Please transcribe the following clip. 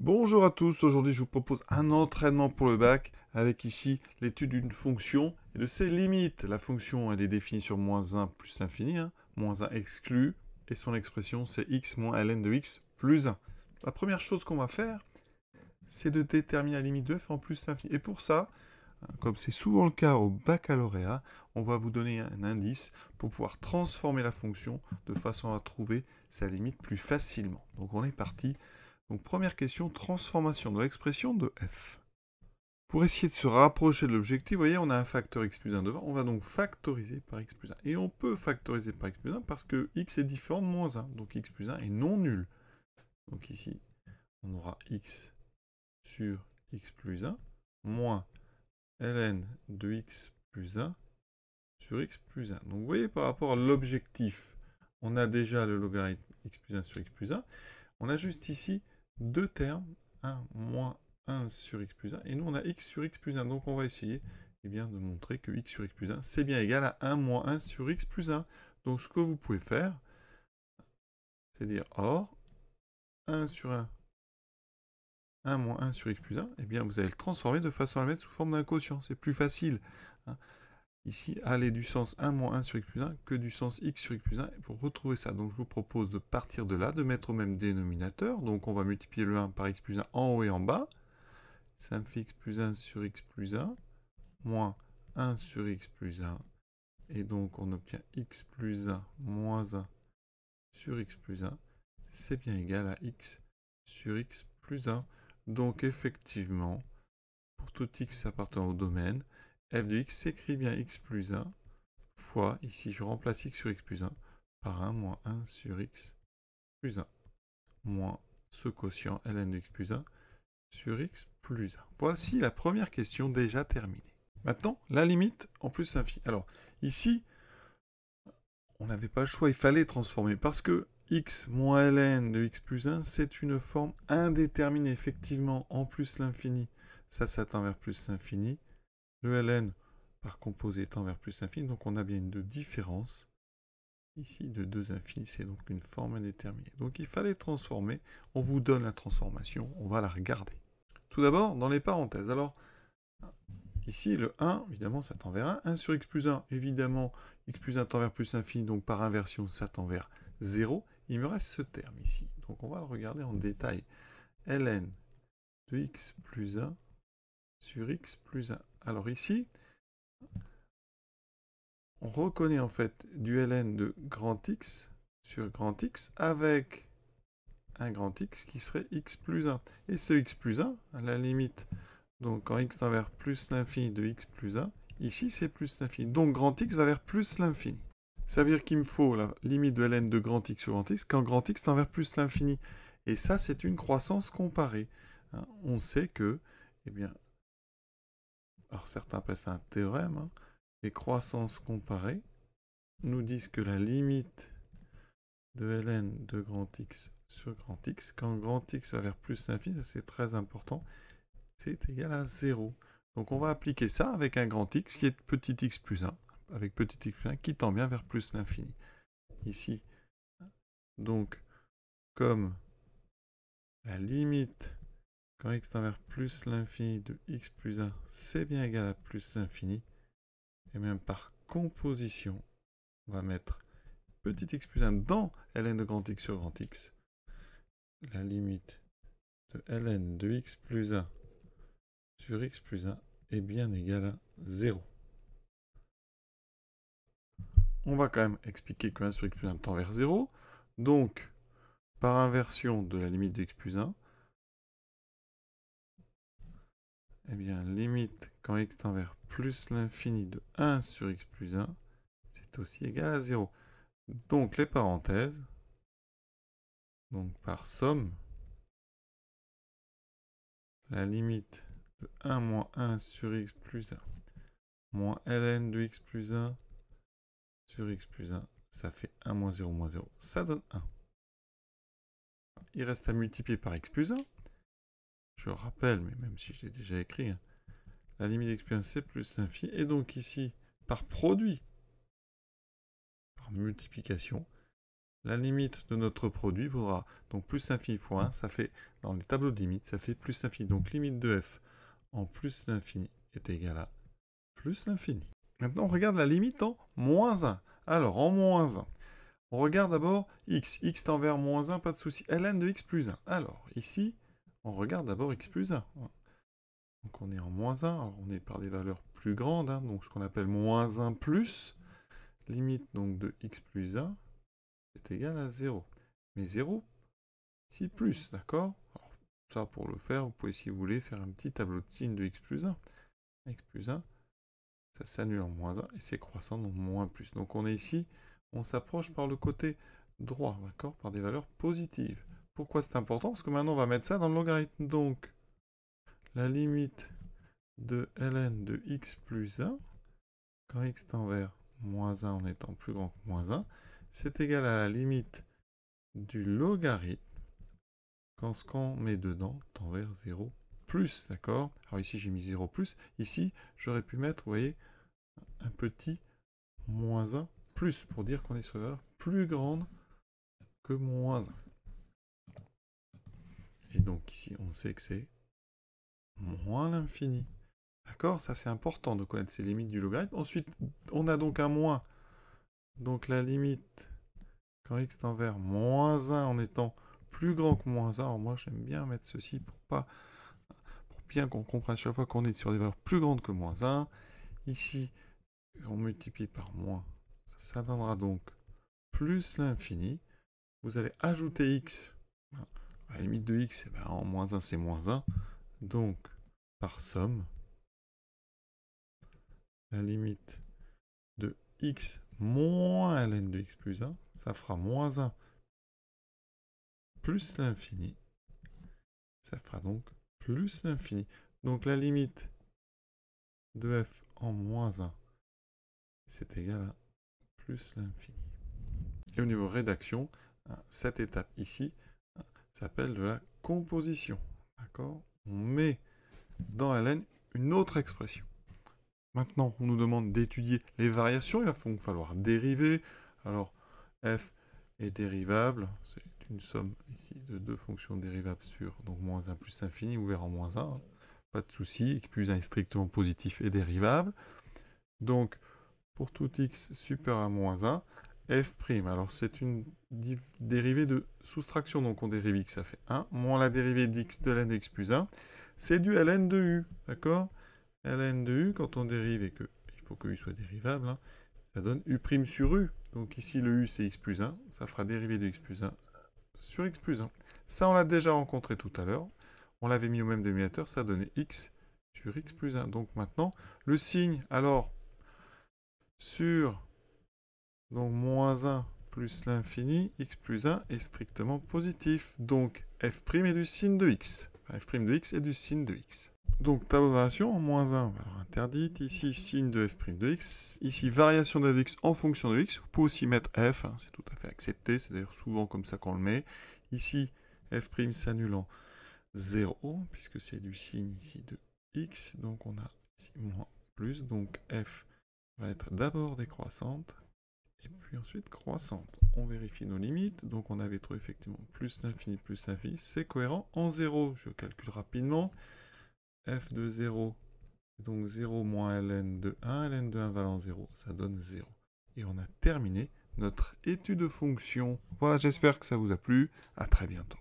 Bonjour à tous, aujourd'hui je vous propose un entraînement pour le bac avec ici l'étude d'une fonction et de ses limites. La fonction elle est définie sur moins 1 plus infini, hein, moins 1 exclu, et son expression c'est x moins ln de x plus 1. La première chose qu'on va faire, c'est de déterminer la limite de f en plus l'infini. Et pour ça, comme c'est souvent le cas au baccalauréat, on va vous donner un indice pour pouvoir transformer la fonction de façon à trouver sa limite plus facilement. Donc on est parti donc première question, transformation de l'expression de f. Pour essayer de se rapprocher de l'objectif, vous voyez, on a un facteur x plus 1 devant, on va donc factoriser par x plus 1. Et on peut factoriser par x plus 1 parce que x est différent de moins 1, donc x plus 1 est non nul. Donc ici, on aura x sur x plus 1 moins ln de x plus 1 sur x plus 1. Donc vous voyez, par rapport à l'objectif, on a déjà le logarithme x plus 1 sur x plus 1. On a juste ici deux termes, 1 moins 1 sur x plus 1, et nous on a x sur x plus 1, donc on va essayer eh bien, de montrer que x sur x plus 1, c'est bien égal à 1 moins 1 sur x plus 1. Donc ce que vous pouvez faire, c'est dire or 1 sur 1, 1 moins 1 sur x plus 1, et eh bien vous allez le transformer de façon à le mettre sous forme d'un quotient, c'est plus facile. Hein ici aller du sens 1 moins 1 sur x plus 1 que du sens x sur x plus 1 pour retrouver ça. Donc je vous propose de partir de là, de mettre au même dénominateur. Donc on va multiplier le 1 par x plus 1 en haut et en bas. Ça me fait x plus 1 sur x plus 1 moins 1 sur x plus 1. Et donc on obtient x plus 1 moins 1 sur x plus 1. C'est bien égal à x sur x plus 1. Donc effectivement, pour tout x appartenant au domaine, f de x s'écrit bien x plus 1 fois, ici je remplace x sur x plus 1 par 1 moins 1 sur x plus 1, moins ce quotient ln de x plus 1 sur x plus 1. Voici la première question déjà terminée. Maintenant, la limite en plus infinie. Alors, ici, on n'avait pas le choix, il fallait transformer parce que x moins ln de x plus 1, c'est une forme indéterminée. Effectivement, en plus l'infini, ça s'atteint vers plus l'infini. Le ln par composé tend vers plus infini, donc on a bien une différence ici de 2 infinis, c'est donc une forme indéterminée. Donc il fallait transformer, on vous donne la transformation, on va la regarder. Tout d'abord, dans les parenthèses, alors ici le 1, évidemment ça tend vers 1, 1 sur x plus 1, évidemment x plus 1 tend vers plus infini, donc par inversion ça tend vers 0, il me reste ce terme ici, donc on va le regarder en détail. ln de x plus 1 sur x plus 1. Alors ici, on reconnaît en fait du ln de grand x sur grand x avec un grand x qui serait x plus 1. Et ce x plus 1, la limite, donc quand x tend vers plus l'infini de x plus 1, ici c'est plus l'infini. Donc grand x va vers plus l'infini. Ça veut dire qu'il me faut la limite de ln de grand x sur grand x quand grand x tend vers plus l'infini. Et ça, c'est une croissance comparée. Hein, on sait que eh bien, alors certains appellent ça un théorème, hein. les croissances comparées nous disent que la limite de ln de grand X sur grand X, quand grand X va vers plus l'infini, c'est très important, c'est égal à 0. Donc on va appliquer ça avec un grand X qui est petit x plus 1, avec petit x plus 1 qui tend bien vers plus l'infini. Ici, donc, comme la limite quand x tend vers plus l'infini de x plus 1, c'est bien égal à plus l'infini. Et même par composition, on va mettre petit x plus 1 dans ln de grand x sur grand x. La limite de ln de x plus 1 sur x plus 1 est bien égale à 0. On va quand même expliquer que 1 sur x plus 1 tend vers 0. Donc, par inversion de la limite de x plus 1, eh bien, limite quand x tend vers plus l'infini de 1 sur x plus 1, c'est aussi égal à 0. Donc les parenthèses, donc par somme, la limite de 1 moins 1 sur x plus 1, moins ln de x plus 1 sur x plus 1, ça fait 1 moins 0 moins 0, ça donne 1. Il reste à multiplier par x plus 1. Je rappelle, mais même si je l'ai déjà écrit, hein, la limite d'expérience c'est plus l'infini. Et donc ici, par produit, par multiplication, la limite de notre produit vaudra donc plus l'infini fois 1, ça fait, dans les tableaux de limite, ça fait plus l'infini. Donc limite de f en plus l'infini est égale à plus l'infini. Maintenant, on regarde la limite en moins 1. Alors, en moins 1, on regarde d'abord x. x tend vers moins 1, pas de souci. ln de x plus 1. Alors, ici, on regarde d'abord x plus 1. Donc on est en moins 1, alors on est par des valeurs plus grandes, hein, donc ce qu'on appelle moins 1 plus, limite donc de x plus 1 est égal à 0. Mais 0, si plus, d'accord Alors ça pour le faire, vous pouvez si vous voulez faire un petit tableau de signe de x plus 1. x plus 1, ça s'annule en moins 1 et c'est croissant donc moins plus. Donc on est ici, on s'approche par le côté droit, d'accord Par des valeurs positives. Pourquoi c'est important Parce que maintenant, on va mettre ça dans le logarithme. Donc, la limite de ln de x plus 1, quand x tend vers moins 1 en étant plus grand que moins 1, c'est égal à la limite du logarithme quand ce qu'on met dedans tend vers 0 plus, d'accord Alors ici, j'ai mis 0 plus. Ici, j'aurais pu mettre, vous voyez, un petit moins 1 plus pour dire qu'on est sur une valeur plus grande que moins 1 donc ici, on sait que c'est moins l'infini. D'accord Ça, c'est important de connaître ces limites du logarithme. Ensuite, on a donc un moins. Donc la limite, quand x tend vers moins 1 en étant plus grand que moins 1, alors moi j'aime bien mettre ceci pour pas pour bien qu'on comprenne chaque fois qu'on est sur des valeurs plus grandes que moins 1. Ici, on multiplie par moins, ça donnera donc plus l'infini. Vous allez ajouter x la limite de x, eh ben, en moins 1, c'est moins 1. Donc, par somme, la limite de x moins ln de x plus 1, ça fera moins 1 plus l'infini. Ça fera donc plus l'infini. Donc la limite de f en moins 1, c'est égal à plus l'infini. Et au niveau rédaction, hein, cette étape ici, s'appelle de la composition. D'accord On met dans ln une autre expression. Maintenant, on nous demande d'étudier les variations. Il va falloir dériver. Alors, f est dérivable. C'est une somme ici de deux fonctions dérivables sur donc moins 1 plus infini ouvert en moins 1. Pas de souci. Plus 1 est strictement positif et dérivable. Donc, pour tout x supérieur à moins 1, f'. Alors c'est une dérivée de soustraction, donc on dérive x, ça fait 1, moins la dérivée d'x de ln de x plus 1, c'est du ln de u, d'accord ln de u, quand on dérive et que il faut que u soit dérivable, hein, ça donne u' sur u. Donc ici le u c'est x plus 1, ça fera dérivée de x plus 1 sur x plus 1. Ça on l'a déjà rencontré tout à l'heure, on l'avait mis au même dénominateur, ça donnait x sur x plus 1. Donc maintenant, le signe, alors, sur donc moins 1 plus l'infini, x plus 1 est strictement positif. Donc f' est du signe de x. f' de x est du signe de x. Donc tabulation, de moins 1, valeur interdite, ici signe de f' de x, ici variation de x en fonction de x, On peut aussi mettre f, hein, c'est tout à fait accepté, c'est d'ailleurs souvent comme ça qu'on le met. Ici, f' s'annule en 0, puisque c'est du signe ici de x, donc on a ici moins plus, donc f va être d'abord décroissante, et puis ensuite croissante. On vérifie nos limites. Donc on avait trouvé effectivement plus l'infini plus l'infini. C'est cohérent. En 0, je calcule rapidement. f de 0, donc 0 moins ln de 1. ln de 1 valant 0, ça donne 0. Et on a terminé notre étude de fonction. Voilà, j'espère que ça vous a plu. A très bientôt.